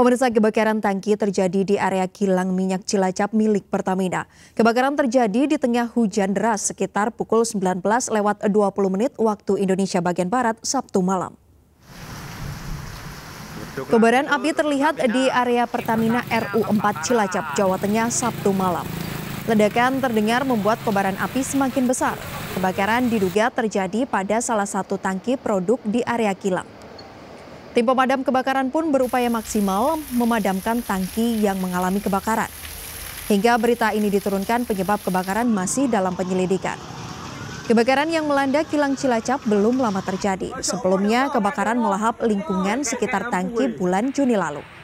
Pemirsa kebakaran tangki terjadi di area kilang minyak Cilacap milik Pertamina. Kebakaran terjadi di tengah hujan deras sekitar pukul 19 lewat 20 menit waktu Indonesia bagian Barat Sabtu malam. Kebaran api terlihat di area Pertamina RU4 Cilacap, Jawa Tengah Sabtu malam. Ledakan terdengar membuat kobaran api semakin besar. Kebakaran diduga terjadi pada salah satu tangki produk di area kilang. Tim pemadam kebakaran pun berupaya maksimal memadamkan tangki yang mengalami kebakaran. Hingga berita ini diturunkan, penyebab kebakaran masih dalam penyelidikan. Kebakaran yang melanda kilang Cilacap belum lama terjadi. Sebelumnya, kebakaran melahap lingkungan sekitar tangki bulan Juni lalu.